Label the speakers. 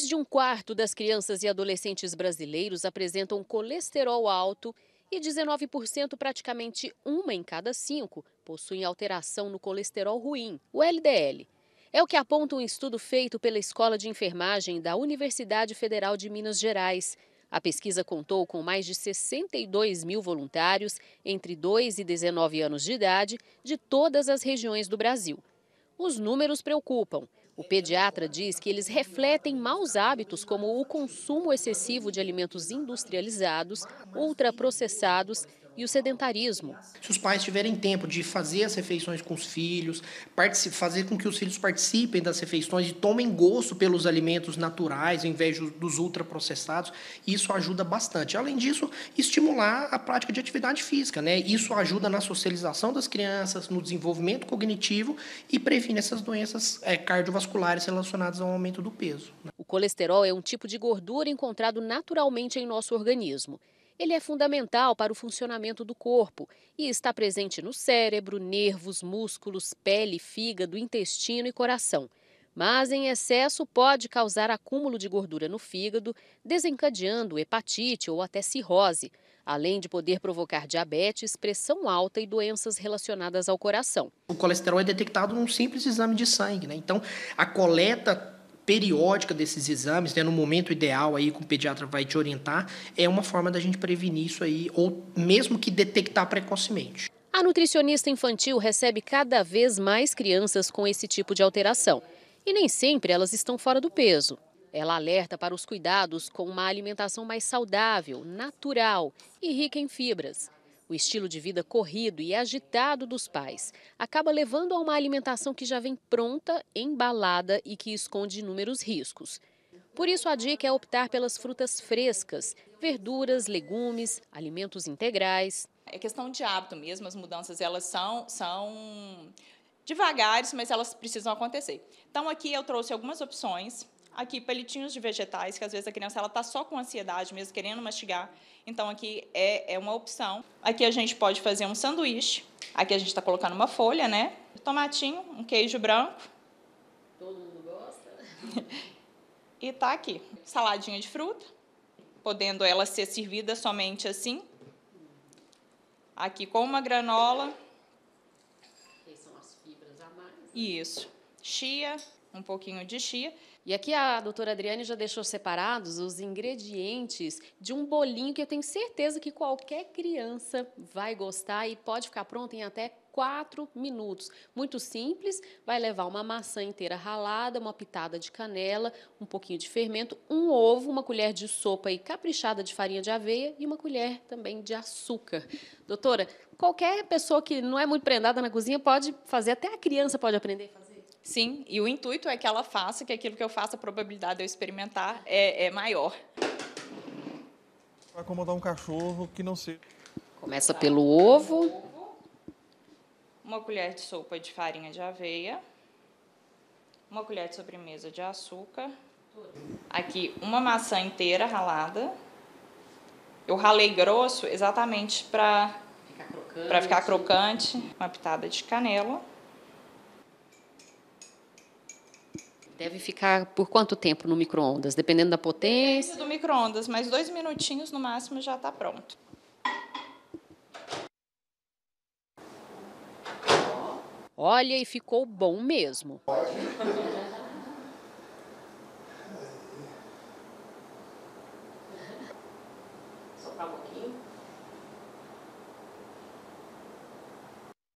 Speaker 1: Mais de um quarto das crianças e adolescentes brasileiros apresentam colesterol alto e 19%, praticamente uma em cada cinco, possuem alteração no colesterol ruim, o LDL. É o que aponta um estudo feito pela Escola de Enfermagem da Universidade Federal de Minas Gerais. A pesquisa contou com mais de 62 mil voluntários entre 2 e 19 anos de idade de todas as regiões do Brasil. Os números preocupam. O pediatra diz que eles refletem maus hábitos como o consumo excessivo de alimentos industrializados, ultraprocessados e o sedentarismo.
Speaker 2: Se os pais tiverem tempo de fazer as refeições com os filhos, fazer com que os filhos participem das refeições e tomem gosto pelos alimentos naturais em vez dos ultraprocessados, isso ajuda bastante. Além disso, estimular a prática de atividade física, né? Isso ajuda na socialização das crianças, no desenvolvimento cognitivo e previne essas doenças é, cardiovasculares relacionadas ao aumento do peso. Né? O
Speaker 1: colesterol é um tipo de gordura encontrado naturalmente em nosso organismo. Ele é fundamental para o funcionamento do corpo e está presente no cérebro, nervos, músculos, pele, fígado, intestino e coração. Mas em excesso pode causar acúmulo de gordura no fígado, desencadeando hepatite ou até cirrose, além de poder provocar diabetes, pressão alta e doenças relacionadas ao coração.
Speaker 2: O colesterol é detectado num simples exame de sangue, né? Então, a coleta periódica desses exames, né, no momento ideal aí que o pediatra vai te orientar, é uma forma da gente prevenir isso aí, ou mesmo que detectar precocemente.
Speaker 1: A nutricionista infantil recebe cada vez mais crianças com esse tipo de alteração. E nem sempre elas estão fora do peso. Ela alerta para os cuidados com uma alimentação mais saudável, natural e rica em fibras. O estilo de vida corrido e agitado dos pais acaba levando a uma alimentação que já vem pronta, embalada e que esconde inúmeros riscos. Por isso, a dica é optar pelas frutas frescas, verduras, legumes, alimentos integrais. É questão de hábito mesmo, as mudanças elas são, são
Speaker 3: devagares, mas elas precisam acontecer. Então, aqui eu trouxe algumas opções Aqui, palitinhos de vegetais, que às vezes a criança ela está só com ansiedade mesmo, querendo mastigar. Então, aqui é, é uma opção. Aqui a gente pode fazer um sanduíche. Aqui a gente está colocando uma folha, né? Tomatinho, um queijo branco.
Speaker 1: Todo mundo gosta.
Speaker 3: e tá aqui. Saladinha de fruta, podendo ela ser servida somente assim. Aqui com uma granola.
Speaker 1: Aqui são as fibras a mais. Né? Isso. Chia, um pouquinho de chia. E aqui a doutora Adriane já deixou separados os ingredientes de um bolinho que eu tenho certeza que qualquer criança vai gostar e pode ficar pronto em até 4 minutos. Muito simples, vai levar uma maçã inteira ralada, uma pitada de canela, um pouquinho de fermento, um ovo, uma colher de sopa e caprichada de farinha de aveia e uma colher também de açúcar. Doutora, qualquer pessoa que não é muito prendada na cozinha pode fazer, até a criança pode aprender a fazer.
Speaker 3: Sim, e o intuito é que ela faça, que aquilo que
Speaker 1: eu faço, a probabilidade
Speaker 3: de eu experimentar é, é maior.
Speaker 1: Para acomodar um cachorro que não seja. Começa pelo ovo.
Speaker 3: Uma colher de sopa de farinha de aveia. Uma colher de sobremesa de açúcar. Aqui, uma maçã inteira ralada. Eu ralei grosso exatamente para ficar, ficar crocante. Uma pitada de canela.
Speaker 1: Deve ficar por quanto tempo no micro-ondas? Dependendo da potência?
Speaker 3: do micro-ondas, mas dois minutinhos no máximo já está pronto.
Speaker 1: Olha, e ficou bom mesmo.
Speaker 2: Soprar tá um pouquinho.